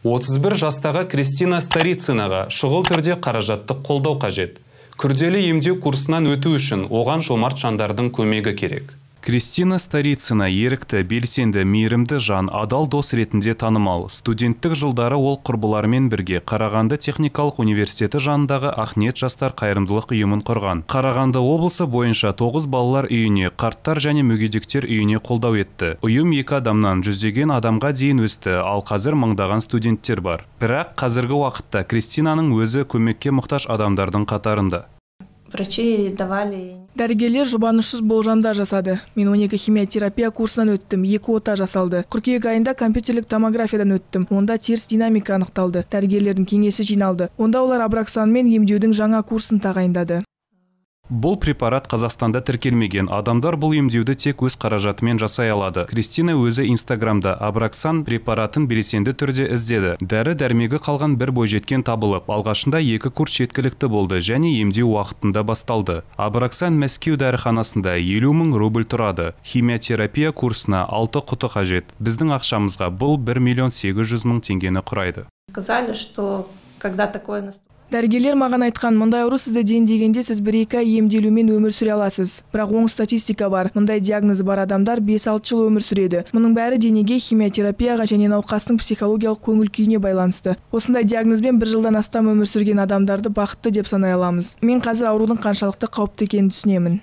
31 жастағы Кристина Старицынаға шұғыл түрде қаражатты қолдау қажет. Күрделі емдеу курсынан өту үшін оған жомарт жандардың көмегі керек кристина старицына ерікті белсенді мейірімді жан адал дос ретінде танымал студенттік жылдары ол құрбыларымен бірге қарағанды техникалық университеті жанындағы Ахнет жастар қайырымдылық ұйымын құрған қарағанды облысы бойынша тоғыз балалар үйіне қарттар және мүгедектер үйіне қолдау етті ұйым екі адамнан жүздеген адамға дейін өсті ал қазір мыңдаған студенттер бар бірақ қазіргі уақытта кристинаның өзі көмекке мұқтаж адамдардың қатарында врачи давали дәрігерлер жұбанышсыз болжамдар жасады мен 12 химиотерапия курсынан өттім екі ота жасалды қыркүйек айында компьютерлік томографиядан өттім онда теріс динамика анықталды дәрігерлердің кеңесі жиналды онда олар абраксанмен емдеудің жаңа курсын тағайындады бұл препарат қазақстанда тіркелмеген адамдар бұл емдеуді тек өз қаражатымен жасай алады кристина өзі инстаграмда абраксан препаратын белсенді түрде іздеді дәрі дәрмегі қалған бір бойжеткен табылып алғашында екі курс жеткілікті болды және емдеу уақытында басталды абраксан мәскеу дәріханасында 50 мың рубль тұрады химиотерапия курсына 6 құты қажет біздің ақшамызға бұл 1 миллион сегіз жүз мың теңгені құрайды сказали что когда такое дәрігерлер маған айтқан мұндай ауру сізді дендегенде сіз бір екі ай емделумен өмір сүре аласыз бірақ оң статистика бар мұндай диагнозы бар адамдар 5-6 жыл өмір сүреді мұның бәрі денеге химиотерапияға және науқастың психологиялық көңіл күйіне байланысты осындай диагнозбен бір жылдан астам өмір сүрген адамдарды бақытты деп санай аламыз мен қазір аурудың қаншалықты қауіпті екенін түсінемін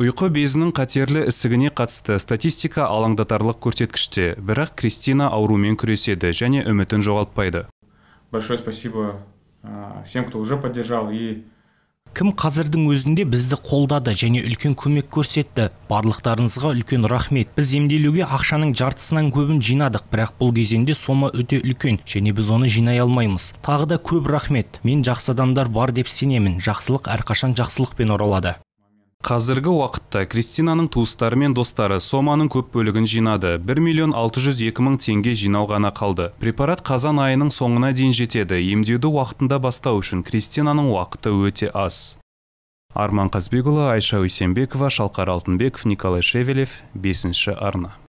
ұйқы безінің қатерлі ісігіне қатысты статистика алаңдатарлық көрсеткіште бірақ кристина аурумен күреседі және үмітін жоғалтпайды большое спасибо всем кто уже поддержал и кім қазірдің өзінде бізді қолдады және үлкен көмек көрсетті барлықтарыңызға үлкен рахмет біз емделуге ақшаның жартысынан көбін жинадық бірақ бұл кезеңде сома өте үлкен және біз оны жинай алмаймыз тағы да көп рахмет мен жақсы адамдар бар деп сенемін жақсылық әрқашан жақсылықпен оралады қазіргі уақытта кристинаның туыстары мен достары соманың көп бөлігін жинады 1 миллион 602 мың теңге жинауғана қалды препарат қазан айының соңына дейін жетеді емдеуді уақытында бастау үшін кристинаның уақыты өте аз арман қазбекұлы айша үйсенбекова шалқар алтынбеков николай шевелев бесінші арна